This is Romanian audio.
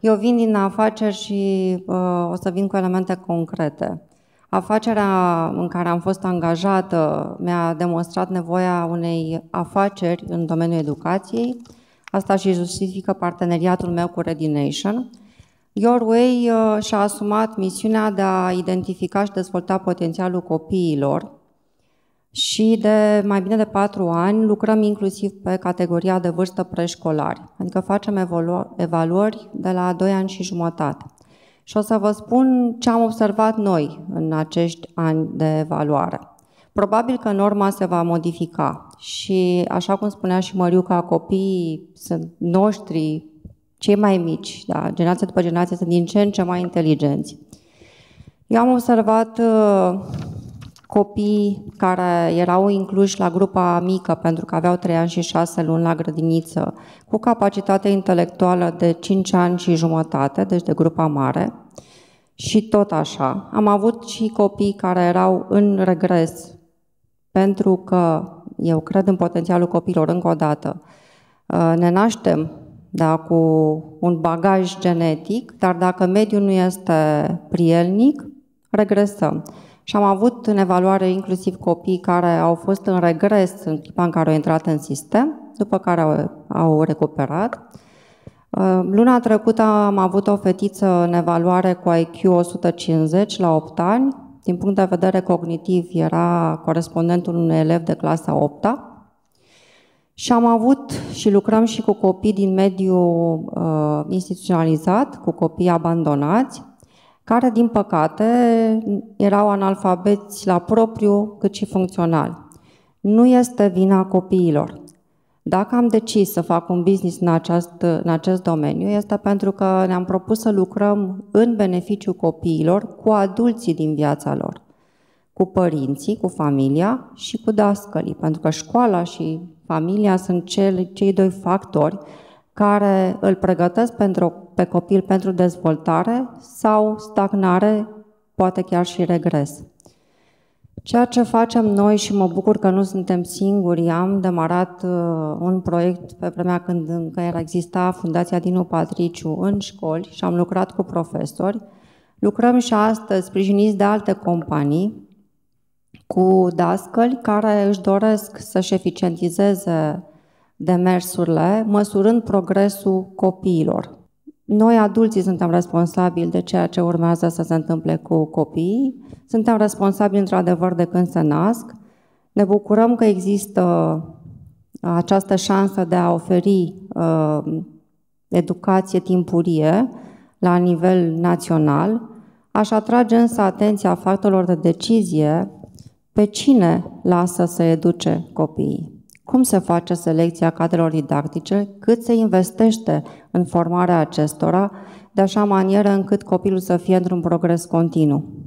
Eu vin din afaceri și uh, o să vin cu elemente concrete. Afacerea în care am fost angajată mi-a demonstrat nevoia unei afaceri în domeniul educației. Asta și justifică parteneriatul meu cu Redination. Your Way uh, și-a asumat misiunea de a identifica și dezvolta potențialul copiilor și de mai bine de patru ani lucrăm inclusiv pe categoria de vârstă preșcolari, adică facem evaluări de la 2 ani și jumătate. Și o să vă spun ce am observat noi în acești ani de evaluare. Probabil că norma se va modifica și, așa cum spunea și Măriuca, copiii sunt noștri, cei mai mici, da, generație după generație, sunt din ce în ce mai inteligenți. Eu am observat uh, copii care erau incluși la grupa mică pentru că aveau 3 ani și 6 luni la grădiniță, cu capacitate intelectuală de 5 ani și jumătate, deci de grupa mare, și tot așa. Am avut și copii care erau în regres, pentru că eu cred în potențialul copiilor încă o dată. Uh, ne naștem da, cu un bagaj genetic, dar dacă mediul nu este prielnic, regresăm. Și am avut în evaluare inclusiv copii care au fost în regres în clipa în care au intrat în sistem, după care au, au recuperat. Uh, luna trecută am avut o fetiță în evaluare cu IQ 150 la 8 ani. Din punct de vedere cognitiv era corespondentul unui elev de clasa 8 -a. Și am avut și lucrăm și cu copii din mediul uh, instituționalizat, cu copii abandonați, care, din păcate, erau analfabeți la propriu, cât și funcțional. Nu este vina copiilor. Dacă am decis să fac un business în acest, în acest domeniu, este pentru că ne-am propus să lucrăm în beneficiu copiilor cu adulții din viața lor, cu părinții, cu familia și cu dascălii, pentru că școala și familia sunt cei, cei doi factori care îl pregătesc pentru, pe copil pentru dezvoltare sau stagnare, poate chiar și regres. Ceea ce facem noi și mă bucur că nu suntem singuri, am demarat uh, un proiect pe vremea când încă era exista Fundația Dinu Patriciu în școli și am lucrat cu profesori. Lucrăm și astăzi sprijiniți de alte companii cu dascăli care își doresc să-și eficientizeze demersurile, măsurând progresul copiilor. Noi, adulții, suntem responsabili de ceea ce urmează să se întâmple cu copiii, suntem responsabili, într-adevăr, de când se nasc. Ne bucurăm că există uh, această șansă de a oferi uh, educație timpurie la nivel național. Aș atrage însă atenția factorilor de decizie pe cine lasă să educe copiii cum se face selecția cadrelor didactice, cât se investește în formarea acestora, de așa manieră încât copilul să fie într-un progres continuu.